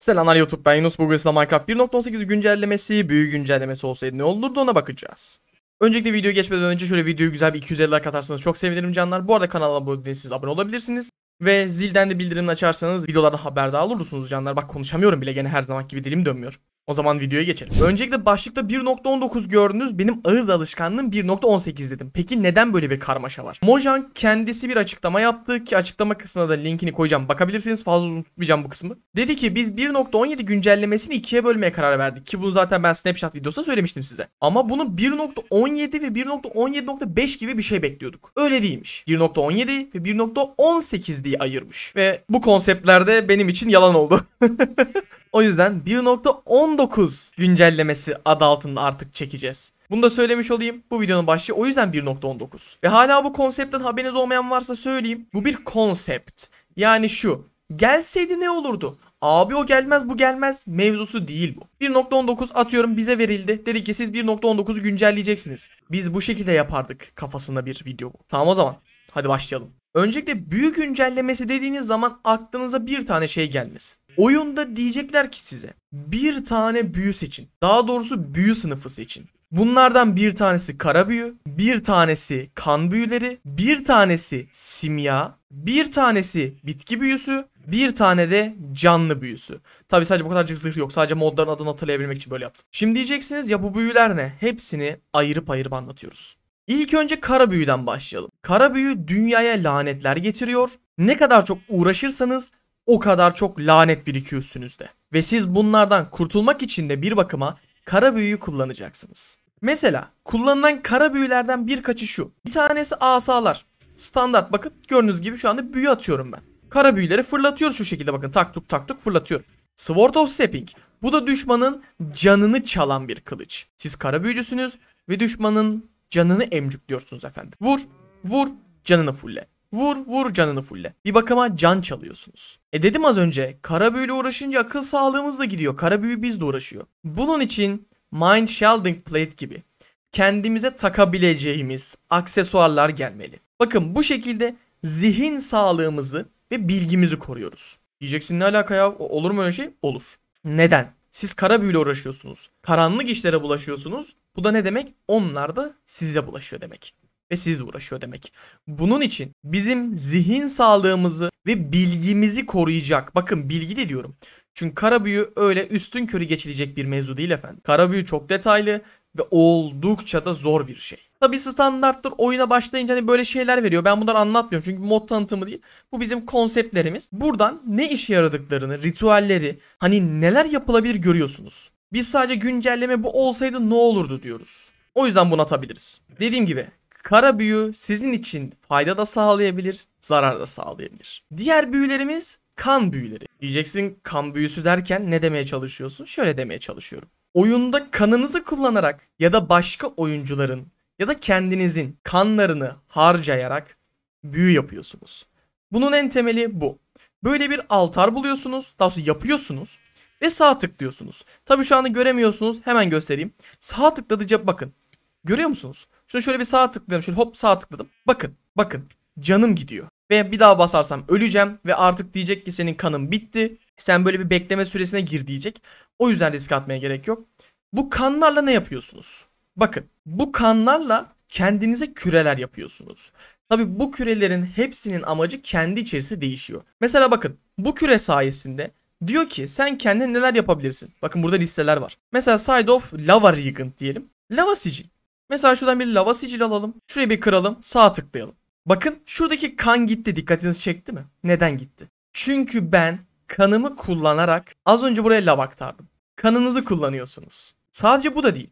Selamlar YouTube ben Yunus Burgers ile Minecraft 1.18 güncellemesi, büyük güncellemesi olsaydı ne olurdu ona bakacağız. Öncelikle videoya geçmeden önce şöyle videoyu güzel bir 250 like atarsanız çok sevinirim canlar. Bu arada kanala abone değilseniz abone olabilirsiniz. Ve zilden de bildirimini açarsanız videolarda haberdar olursunuz canlar. Bak konuşamıyorum bile gene her zaman gibi dilim dönmüyor. O zaman videoya geçelim. Öncelikle başlıkta 1.19 gördünüz. Benim ağız alışkanlığım 1.18 dedim. Peki neden böyle bir karmaşa var? Mojang kendisi bir açıklama yaptı ki açıklama kısmına da linkini koyacağım. Bakabilirsiniz fazla unutmayacağım bu kısmı. Dedi ki biz 1.17 güncellemesini ikiye bölmeye karar verdik. Ki bunu zaten ben Snapchat videosunda söylemiştim size. Ama bunu 1.17 ve 1.17.5 gibi bir şey bekliyorduk. Öyle değilmiş. 1.17 ve 1.18 diye ayırmış. Ve bu konseptlerde benim için yalan oldu. O yüzden 1.19 güncellemesi adı altında artık çekeceğiz. Bunu da söylemiş olayım. Bu videonun başlığı o yüzden 1.19. Ve hala bu konseptten haberiniz olmayan varsa söyleyeyim. Bu bir konsept. Yani şu. Gelseydi ne olurdu? Abi o gelmez bu gelmez mevzusu değil bu. 1.19 atıyorum bize verildi. Dedi ki siz 1.19'u güncelleyeceksiniz. Biz bu şekilde yapardık kafasında bir video bu. Tamam o zaman. Hadi başlayalım. Öncelikle büyük güncellemesi dediğiniz zaman aklınıza bir tane şey gelmesin. Oyunda diyecekler ki size bir tane büyü seçin. Daha doğrusu büyü sınıfı seçin. Bunlardan bir tanesi kara büyü, bir tanesi kan büyüleri, bir tanesi simya, bir tanesi bitki büyüsü, bir tane de canlı büyüsü. Tabi sadece bu kadarcık zırh yok. Sadece modların adını hatırlayabilmek için böyle yaptım. Şimdi diyeceksiniz ya bu büyüler ne? Hepsini ayırıp ayırıp anlatıyoruz. İlk önce kara büyüden başlayalım. Kara büyü dünyaya lanetler getiriyor. Ne kadar çok uğraşırsanız o kadar çok lanet birikiyorsunuz üstünüzde. Ve siz bunlardan kurtulmak için de bir bakıma kara büyüyü kullanacaksınız. Mesela kullanılan kara büyülerden birkaçı şu. Bir tanesi asalar. Standart bakın gördüğünüz gibi şu anda büyü atıyorum ben. Kara büyüleri fırlatıyoruz şu şekilde bakın tak tuk tak tuk fırlatıyorum. Sword of Stepping. Bu da düşmanın canını çalan bir kılıç. Siz kara büyücüsünüz ve düşmanın canını emcükliyorsunuz efendim. Vur, vur, canını fulle. Vur vur canını fulle. Bir bakıma can çalıyorsunuz. E dedim az önce kara büyüyle uğraşınca akıl sağlığımız da gidiyor. Kara büyü de uğraşıyor. Bunun için Mind Shielding Plate gibi kendimize takabileceğimiz aksesuarlar gelmeli. Bakın bu şekilde zihin sağlığımızı ve bilgimizi koruyoruz. Diyeceksin ne alaka ya olur mu öyle şey? Olur. Neden? Siz kara büyüyle uğraşıyorsunuz. Karanlık işlere bulaşıyorsunuz. Bu da ne demek? Onlar da size bulaşıyor demek ve siz uğraşıyor demek. Bunun için bizim zihin sağlığımızı ve bilgimizi koruyacak. Bakın bilgi de diyorum. Çünkü kara büyü öyle üstün körü geçilecek bir mevzu değil efendim. Kara büyü çok detaylı ve oldukça da zor bir şey. Tabi standarttır oyuna başlayınca hani böyle şeyler veriyor. Ben bunları anlatmıyorum çünkü mod tanıtımı değil. Bu bizim konseptlerimiz. Buradan ne işe yaradıklarını, ritüelleri, hani neler yapılabilir görüyorsunuz. Biz sadece güncelleme bu olsaydı ne olurdu diyoruz. O yüzden bunu atabiliriz. Dediğim gibi Kara büyü sizin için fayda da sağlayabilir, zarar da sağlayabilir. Diğer büyülerimiz kan büyüleri. Diyeceksin kan büyüsü derken ne demeye çalışıyorsun? Şöyle demeye çalışıyorum. Oyunda kanınızı kullanarak ya da başka oyuncuların ya da kendinizin kanlarını harcayarak büyü yapıyorsunuz. Bunun en temeli bu. Böyle bir altar buluyorsunuz, daha sonra yapıyorsunuz ve sağ tıklıyorsunuz. Tabi şu anda göremiyorsunuz hemen göstereyim. Sağ tıkladıkça bakın Görüyor musunuz? Şuna şöyle bir sağa tıklayalım. Şöyle hop sağa tıkladım. Bakın bakın canım gidiyor. Ve bir daha basarsam öleceğim ve artık diyecek ki senin kanın bitti. Sen böyle bir bekleme süresine gir diyecek. O yüzden risk atmaya gerek yok. Bu kanlarla ne yapıyorsunuz? Bakın bu kanlarla kendinize küreler yapıyorsunuz. Tabi bu kürelerin hepsinin amacı kendi içerisinde değişiyor. Mesela bakın bu küre sayesinde diyor ki sen kendine neler yapabilirsin? Bakın burada listeler var. Mesela side of lava regent diyelim. Lava sicil. Mesela şuradan bir lava sicil alalım. Şurayı bir kıralım. Sağ tıklayalım. Bakın şuradaki kan gitti. dikkatiniz çekti mi? Neden gitti? Çünkü ben kanımı kullanarak az önce buraya lava aktardım. Kanınızı kullanıyorsunuz. Sadece bu da değil.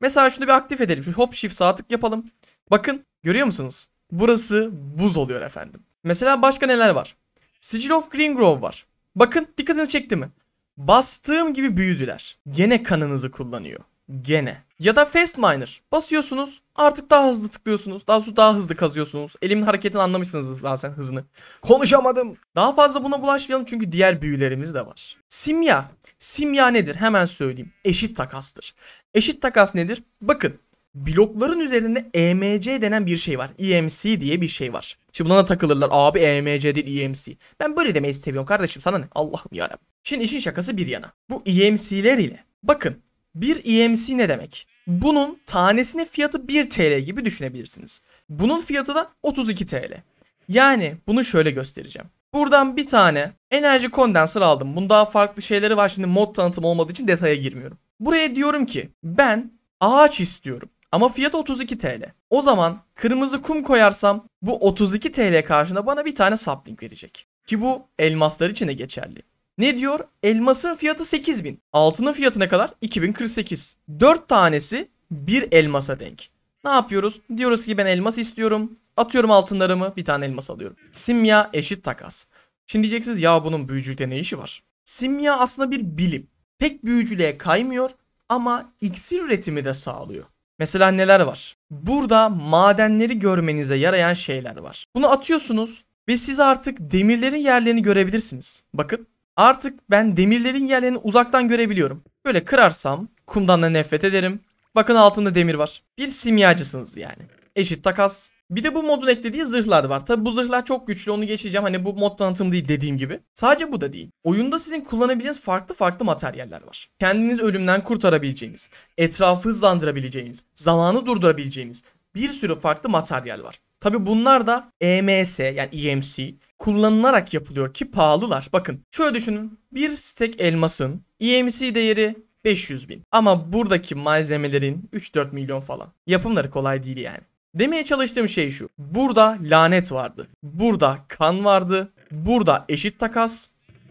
Mesela şunu bir aktif edelim. Şu hop shift sağ tık yapalım. Bakın görüyor musunuz? Burası buz oluyor efendim. Mesela başka neler var? Sigil of Green Grove var. Bakın dikkatinizi çekti mi? Bastığım gibi büyüdüler. Gene kanınızı kullanıyor gene. Ya da fast miner. Basıyorsunuz artık daha hızlı tıklıyorsunuz. Daha su daha hızlı kazıyorsunuz. Elimin hareketini anlamışsınız zaten hızını. Konuşamadım. Daha fazla buna bulaşmayalım çünkü diğer büyülerimiz de var. Simya. Simya nedir? Hemen söyleyeyim. Eşit takastır. Eşit takas nedir? Bakın blokların üzerinde EMC denen bir şey var. EMC diye bir şey var. Şimdi buna da takılırlar. Abi EMC değil EMC. Ben böyle demeyi seviyorum kardeşim sana ne? Allah'ım yarabbim. Şimdi işin şakası bir yana. Bu EMC'ler ile bakın bir EMC ne demek? Bunun tanesinin fiyatı 1 TL gibi düşünebilirsiniz. Bunun fiyatı da 32 TL. Yani bunu şöyle göstereceğim. Buradan bir tane enerji kondenser aldım. Bunun daha farklı şeyleri var. Şimdi mod tanıtım olmadığı için detaya girmiyorum. Buraya diyorum ki ben ağaç istiyorum. Ama fiyat 32 TL. O zaman kırmızı kum koyarsam bu 32 TL karşına bana bir tane sapling verecek. Ki bu elmaslar için de geçerli. Ne diyor? Elmasın fiyatı 8000. Altının fiyatı ne kadar? 2048. 4 tanesi bir elmasa denk. Ne yapıyoruz? Diyoruz ki ben elmas istiyorum. Atıyorum altınlarımı bir tane elmas alıyorum. Simya eşit takas. Şimdi diyeceksiniz ya bunun büyücülükte ne işi var? Simya aslında bir bilim. Pek büyücülüğe kaymıyor ama iksir üretimi de sağlıyor. Mesela neler var? Burada madenleri görmenize yarayan şeyler var. Bunu atıyorsunuz ve siz artık demirlerin yerlerini görebilirsiniz. Bakın Artık ben demirlerin yerlerini uzaktan görebiliyorum. Böyle kırarsam kumdan da nefret ederim. Bakın altında demir var. Bir simyacısınız yani. Eşit takas. Bir de bu modun eklediği zırhlar var. Tabi bu zırhlar çok güçlü onu geçeceğim. Hani bu mod tanıtım değil dediğim gibi. Sadece bu da değil. Oyunda sizin kullanabileceğiniz farklı farklı materyaller var. Kendiniz ölümden kurtarabileceğiniz, etrafı hızlandırabileceğiniz, zamanı durdurabileceğiniz bir sürü farklı materyal var. Tabi bunlar da EMS yani EMC kullanılarak yapılıyor ki pahalılar. Bakın şöyle düşünün bir stek elmasın EMC değeri 500 bin ama buradaki malzemelerin 3-4 milyon falan. Yapımları kolay değil yani. Demeye çalıştığım şey şu. Burada lanet vardı. Burada kan vardı. Burada eşit takas.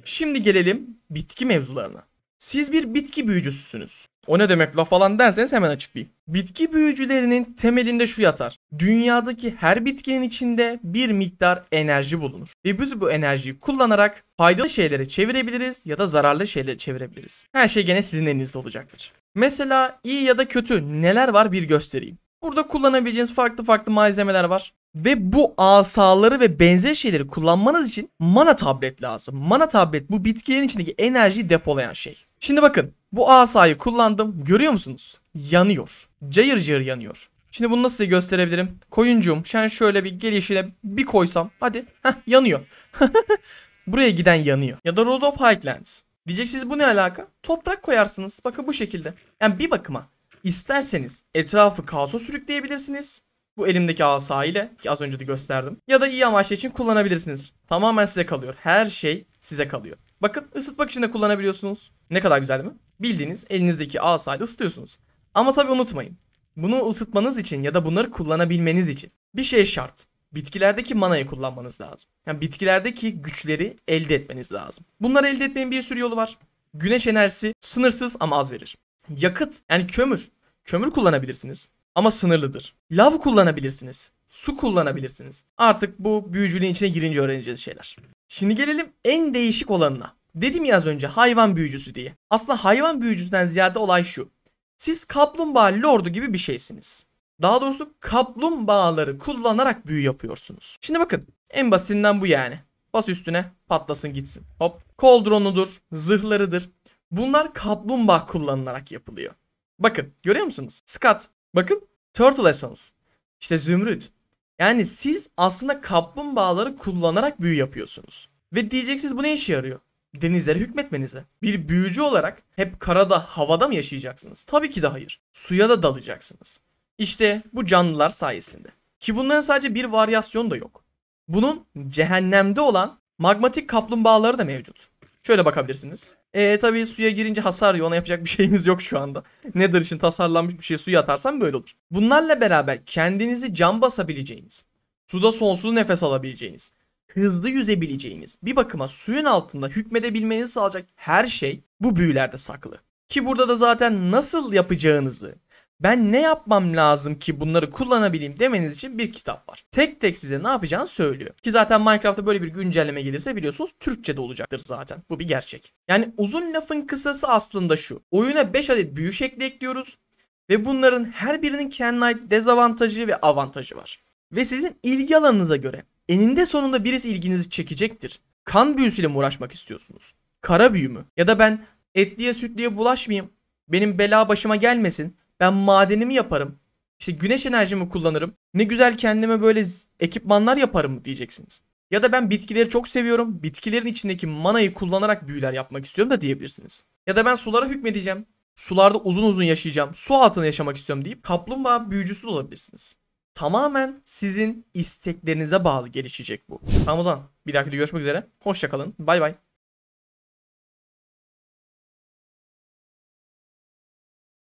Şimdi gelelim bitki mevzularına. Siz bir bitki büyücüsüsünüz. O ne demek la falan derseniz hemen açıklayayım. Bitki büyücülerinin temelinde şu yatar. Dünyadaki her bitkinin içinde bir miktar enerji bulunur. Ve biz bu enerjiyi kullanarak faydalı şeylere çevirebiliriz ya da zararlı şeylere çevirebiliriz. Her şey gene sizin elinizde olacaktır. Mesela iyi ya da kötü neler var bir göstereyim. Burada kullanabileceğiniz farklı farklı malzemeler var. Ve bu asaları ve benzer şeyleri kullanmanız için mana tablet lazım. Mana tablet bu bitkilerin içindeki enerjiyi depolayan şey. Şimdi bakın bu asayı kullandım. Görüyor musunuz? Yanıyor. Cayır cayır yanıyor. Şimdi bunu nasıl size gösterebilirim? Koyuncuğum sen şöyle bir gelişine bir koysam. Hadi. Heh, yanıyor. Buraya giden yanıyor. Ya da Road of Highlands. Diyeceksiniz bu ne alaka? Toprak koyarsınız. Bakın bu şekilde. Yani bir bakıma isterseniz etrafı kaosa sürükleyebilirsiniz. Bu elimdeki asa ile ki az önce de gösterdim. Ya da iyi amaçlı için kullanabilirsiniz. Tamamen size kalıyor. Her şey size kalıyor. Bakın ısıtmak için de kullanabiliyorsunuz. Ne kadar güzel değil mi? Bildiğiniz elinizdeki asayla ısıtıyorsunuz. Ama tabi unutmayın. Bunu ısıtmanız için ya da bunları kullanabilmeniz için bir şey şart. Bitkilerdeki manayı kullanmanız lazım. Yani bitkilerdeki güçleri elde etmeniz lazım. Bunları elde etmenin bir sürü yolu var. Güneş enerjisi sınırsız ama az verir. Yakıt yani kömür. Kömür kullanabilirsiniz ama sınırlıdır. Lav kullanabilirsiniz. Su kullanabilirsiniz. Artık bu büyücülüğün içine girince öğreneceğiz şeyler. Şimdi gelelim en değişik olanına. Dedim ya az önce hayvan büyücüsü diye. Aslında hayvan büyücüsünden ziyade olay şu. Siz kaplumbağa lordu gibi bir şeysiniz. Daha doğrusu kaplumbağaları kullanarak büyü yapıyorsunuz. Şimdi bakın en basitinden bu yani. Bas üstüne patlasın gitsin. Hop. Koldronudur, zırhlarıdır. Bunlar kaplumbağa kullanılarak yapılıyor. Bakın görüyor musunuz? Scott Bakın Turtle Essence. İşte zümrüt. Yani siz aslında kaplumbağaları kullanarak büyü yapıyorsunuz. Ve diyeceksiniz bu ne işe yarıyor? Denizlere hükmetmenize. Bir büyücü olarak hep karada, havada mı yaşayacaksınız? Tabii ki de hayır. Suya da dalacaksınız. İşte bu canlılar sayesinde. Ki bunların sadece bir varyasyonu da yok. Bunun cehennemde olan magmatik kaplumbağaları da mevcut. Şöyle bakabilirsiniz. E tabii suya girince hasar yiyor. Ona yapacak bir şeyimiz yok şu anda. Nether için tasarlanmış bir şey suya atarsan böyle olur. Bunlarla beraber kendinizi cam basabileceğiniz, suda sonsuz nefes alabileceğiniz, hızlı yüzebileceğiniz, bir bakıma suyun altında hükmedebilmenizi sağlayacak her şey bu büyülerde saklı. Ki burada da zaten nasıl yapacağınızı, ben ne yapmam lazım ki bunları kullanabileyim demeniz için bir kitap var. Tek tek size ne yapacağını söylüyor. Ki zaten Minecraft'ta böyle bir güncelleme gelirse biliyorsunuz Türkçe'de olacaktır zaten. Bu bir gerçek. Yani uzun lafın kısası aslında şu. Oyuna 5 adet büyü şekli ekliyoruz. Ve bunların her birinin kendine dezavantajı ve avantajı var. Ve sizin ilgi alanınıza göre eninde sonunda birisi ilginizi çekecektir. Kan büyüsüyle mi uğraşmak istiyorsunuz? Kara büyü mü? Ya da ben etliye sütliye bulaşmayayım, benim bela başıma gelmesin, ben madenimi yaparım. İşte güneş enerjimi kullanırım. Ne güzel kendime böyle ekipmanlar yaparım diyeceksiniz. Ya da ben bitkileri çok seviyorum. Bitkilerin içindeki manayı kullanarak büyüler yapmak istiyorum da diyebilirsiniz. Ya da ben sulara hükmedeceğim. Sularda uzun uzun yaşayacağım. Su altında yaşamak istiyorum deyip kaplumbağa büyücüsü de olabilirsiniz. Tamamen sizin isteklerinize bağlı gelişecek bu. Tamam o zaman bir dahaki görüşmek üzere. Hoşçakalın. Bay bay.